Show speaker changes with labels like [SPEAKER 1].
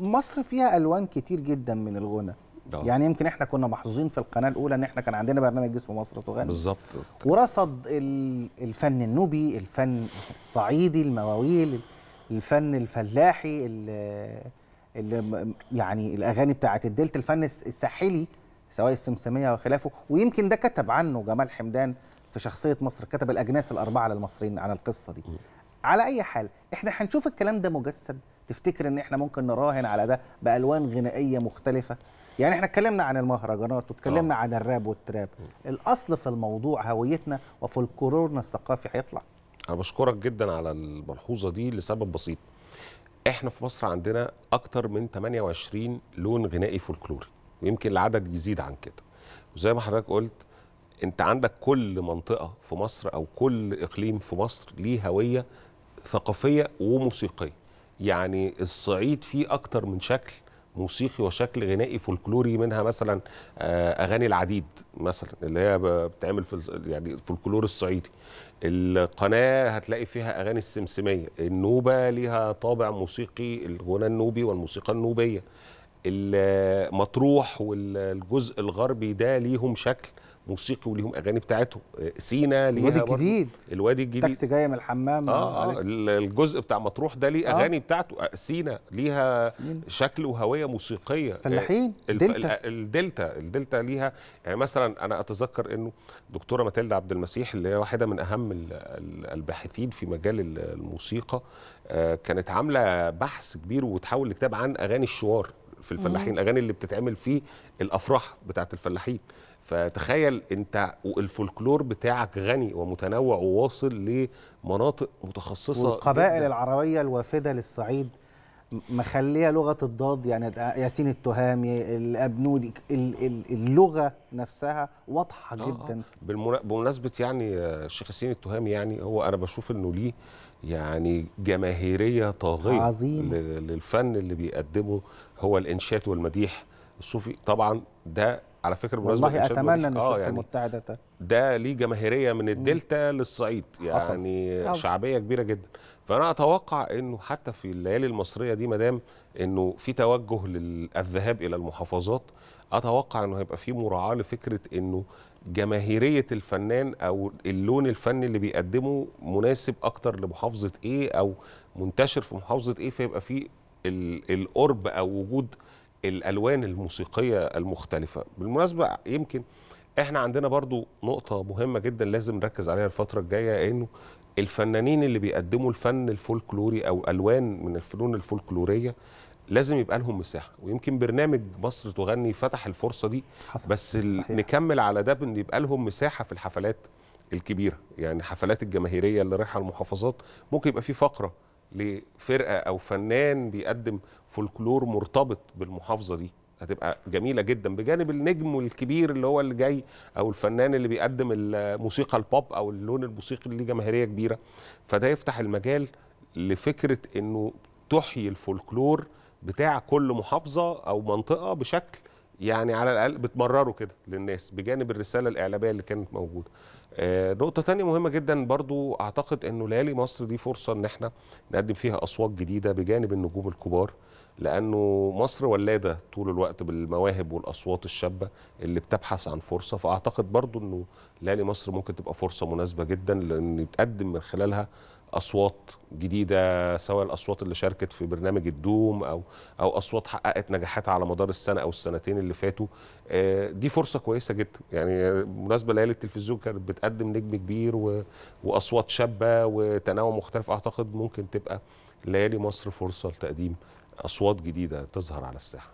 [SPEAKER 1] مصر فيها الوان كتير جدا من الغنى ده. آه. يعني يمكن احنا كنا محظوظين في القناه الاولى ان احنا كان عندنا برنامج جسم مصر تغني بالظبط ورصد الفن النوبي الفن الصعيدي المواويل الفن الفلاحي اللي يعني الاغاني بتاعه الدلتا الفن الساحلي سواء السمسميه وخلافه ويمكن ده كتب عنه جمال حمدان في شخصيه مصر كتب الاجناس الاربعه للمصريين عن القصه دي على اي حال احنا هنشوف الكلام ده مجسد تفتكر ان احنا ممكن نراهن على ده بالوان غنائيه مختلفه يعني احنا اتكلمنا عن المهرجانات واتكلمنا آه. عن الراب والتراب الاصل في الموضوع هويتنا وفولكلورنا الثقافي هيطلع
[SPEAKER 2] انا بشكرك جدا على الملحوظه دي لسبب بسيط احنا في مصر عندنا اكتر من 28 لون غنائي فولكلوري ويمكن العدد يزيد عن كده وزي ما حضرتك قلت انت عندك كل منطقه في مصر او كل اقليم في مصر ليه هويه ثقافيه وموسيقيه يعني الصعيد فيه اكتر من شكل موسيقي وشكل غنائي فولكلوري منها مثلا آه، اغاني العديد مثلا اللي هي بتعمل في يعني فولكلور الصعيدي القناه هتلاقي فيها اغاني السمسميه النوبه ليها طابع موسيقي الغنى النوبي والموسيقى النوبيه المطروح والجزء الغربي ده ليهم شكل موسيقي وليهم اغاني بتاعتهم سينا ليها الوادي الجديد الوادي الجديد تاكسي جايه من الحمام اه, آه الجزء بتاع مطروح ده ليه آه. اغاني آه. بتاعته سينا ليها سينا. شكل وهويه موسيقيه آه، فلاحين الف... دلتا الدلتا الدلتا ليها يعني مثلا انا اتذكر انه دكتوره ماتيلدا عبد المسيح اللي هي واحده من اهم الباحثين في مجال الموسيقى آه، كانت عامله بحث كبير وتحول لكتاب عن اغاني الشوار في الفلاحين الاغاني اللي بتتعمل في الافراح بتاعه الفلاحين فتخيل انت الفولكلور بتاعك غني ومتنوع وواصل لمناطق متخصصه والقبائل
[SPEAKER 1] العربيه الوافده للصعيد مخليه لغه الضاد يعني ياسين التهامي الابنودي اللغه نفسها واضحه آه جدا
[SPEAKER 2] آه. بمناسبه يعني آه، الشيخ ياسين التهامي يعني هو انا بشوف انه ليه يعني جماهيريه طاغيه عظيم للفن اللي بيقدمه هو الانشاد والمديح الصوفي طبعا ده على فكره والله اتمنى ان آه، الشرق يعني المتحده ده ليه جماهيريه من الدلتا للصعيد يعني حصل. شعبيه كبيره جدا فانا اتوقع انه حتى في الليالي المصريه دي مدام انه في توجه للذهاب الى المحافظات اتوقع انه هيبقى في مراعاه لفكره انه جماهيريه الفنان او اللون الفني اللي بيقدمه مناسب اكتر لمحافظه ايه او منتشر في محافظه ايه فيبقى في القرب او وجود الالوان الموسيقيه المختلفه بالمناسبه يمكن احنا عندنا برضو نقطه مهمه جدا لازم نركز عليها الفتره الجايه انه الفنانين اللي بيقدموا الفن الفولكلوري او الوان من الفنون الفولكلوريه لازم يبقى لهم مساحه ويمكن برنامج مصر تغني فتح الفرصه دي حسن. بس نكمل على ده بان يبقى لهم مساحه في الحفلات الكبيره يعني حفلات الجماهيريه اللي رايحه المحافظات ممكن يبقى في فقره لفرقه او فنان بيقدم فولكلور مرتبط بالمحافظه دي هتبقى جميله جدا بجانب النجم الكبير اللي هو اللي جاي او الفنان اللي بيقدم الموسيقى البوب او اللون الموسيقي اللي ليه جماهيريه كبيره فده يفتح المجال لفكره انه تحيي الفولكلور بتاع كل محافظه او منطقه بشكل يعني على الاقل بتمرره كده للناس بجانب الرساله الاعلاميه اللي كانت موجوده آه، نقطة تانية مهمة جدا برضو أعتقد أنه ليالي مصر دي فرصة أن احنا نقدم فيها أصوات جديدة بجانب النجوم الكبار لأنه مصر ولادة طول الوقت بالمواهب والأصوات الشابة اللي بتبحث عن فرصة فأعتقد برضو أنه ليالي مصر ممكن تبقى فرصة مناسبة جدا لأن يتقدم من خلالها اصوات جديده سواء الاصوات اللي شاركت في برنامج الدوم او او اصوات حققت نجاحات على مدار السنه او السنتين اللي فاتوا آه، دي فرصه كويسه جدا يعني بالمناسبه ليالي التلفزيون كانت بتقدم نجم كبير واصوات شابه وتنوع مختلف اعتقد ممكن تبقى ليالي مصر فرصه لتقديم اصوات جديده تظهر على الساحه